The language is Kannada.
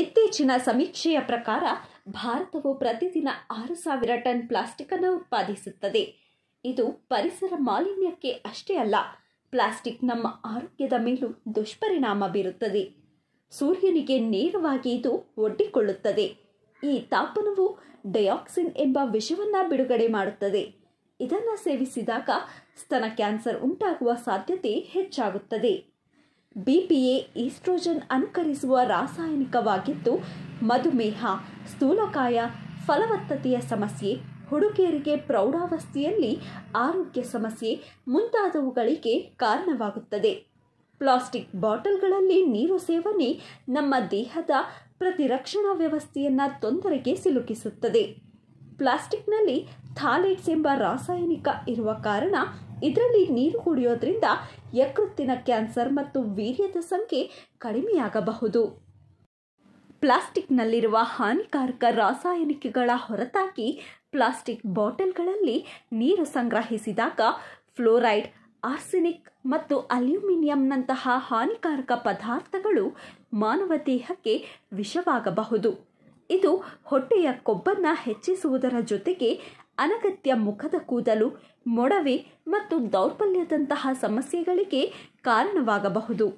ಇತ್ತೀಚಿನ ಸಮೀಕ್ಷೆಯ ಪ್ರಕಾರ ಭಾರತವು ಪ್ರತಿದಿನ ಆರು ಸಾವಿರ ಟನ್ ಪ್ಲಾಸ್ಟಿಕ್ ಅನ್ನು ಉತ್ಪಾದಿಸುತ್ತದೆ ಇದು ಪರಿಸರ ಮಾಲಿನ್ಯಕ್ಕೆ ಅಷ್ಟೇ ಅಲ್ಲ ಪ್ಲಾಸ್ಟಿಕ್ ನಮ್ಮ ಆರೋಗ್ಯದ ಮೇಲೂ ದುಷ್ಪರಿಣಾಮ ಬೀರುತ್ತದೆ ಸೂರ್ಯನಿಗೆ ನೇರವಾಗಿ ಇದು ಒಡ್ಡಿಕೊಳ್ಳುತ್ತದೆ ಈ ತಾಪನವು ಡಯಾಕ್ಸಿನ್ ಎಂಬ ವಿಷವನ್ನು ಬಿಡುಗಡೆ ಮಾಡುತ್ತದೆ ಇದನ್ನು ಸೇವಿಸಿದಾಗ ಸ್ತನ ಕ್ಯಾನ್ಸರ್ ಉಂಟಾಗುವ ಸಾಧ್ಯತೆ ಹೆಚ್ಚಾಗುತ್ತದೆ ಬಿಪಿಎ ಈಸ್ಟ್ರೋಜನ್ ಅನುಕರಿಸುವ ರಾಸಾಯನಿಕವಾಗಿದ್ದು ಮಧುಮೇಹ ಸ್ಥೂಲಕಾಯ ಫಲವತ್ತತೆಯ ಸಮಸ್ಯೆ ಹುಡುಗಿಯರಿಗೆ ಪ್ರೌಢಾವಸ್ಥೆಯಲ್ಲಿ ಆರೋಗ್ಯ ಸಮಸ್ಯೆ ಮುಂತಾದವುಗಳಿಗೆ ಕಾರಣವಾಗುತ್ತದೆ ಪ್ಲಾಸ್ಟಿಕ್ ಬಾಟಲ್ಗಳಲ್ಲಿ ನೀರು ಸೇವನೆ ನಮ್ಮ ದೇಹದ ಪ್ರತಿರಕ್ಷಣಾ ವ್ಯವಸ್ಥೆಯನ್ನು ತೊಂದರೆಗೆ ಸಿಲುಕಿಸುತ್ತದೆ ಪ್ಲಾಸ್ಟಿಕ್ನಲ್ಲಿ ಥಾಲೇಟ್ಸ್ ಎಂಬ ರಾಸಾಯನಿಕ ಇರುವ ಕಾರಣ ಇದರಲ್ಲಿ ನೀರು ಕುಡಿಯೋದ್ರಿಂದ ಯಕೃತ್ತಿನ ಕ್ಯಾನ್ಸರ್ ಮತ್ತು ವೀರ್ಯದ ಸಂಖ್ಯೆ ಕಡಿಮೆಯಾಗಬಹುದು ಪ್ಲಾಸ್ಟಿಕ್ನಲ್ಲಿರುವ ಹಾನಿಕಾರಕ ರಾಸಾಯನಿಕಗಳ ಹೊರತಾಗಿ ಪ್ಲಾಸ್ಟಿಕ್ ಬಾಟಲ್ಗಳಲ್ಲಿ ನೀರು ಸಂಗ್ರಹಿಸಿದಾಗ ಫ್ಲೋರೈಡ್ ಆರ್ಸೆನಿಕ್ ಮತ್ತು ಅಲ್ಯೂಮಿನಿಯಂನಂತಹ ಹಾನಿಕಾರಕ ಪದಾರ್ಥಗಳು ಮಾನವ ದೇಹಕ್ಕೆ ವಿಷವಾಗಬಹುದು ಇದು ಹೊಟ್ಟೆಯ ಕೊಬ್ಬನ್ನು ಹೆಚ್ಚಿಸುವುದರ ಜೊತೆಗೆ ಅನಗತ್ಯ ಮುಖದ ಕೂದಲು ಮೊಡವೆ ಮತ್ತು ದೌರ್ಬಲ್ಯದಂತಹ ಸಮಸ್ಯೆಗಳಿಗೆ ಕಾರಣವಾಗಬಹುದು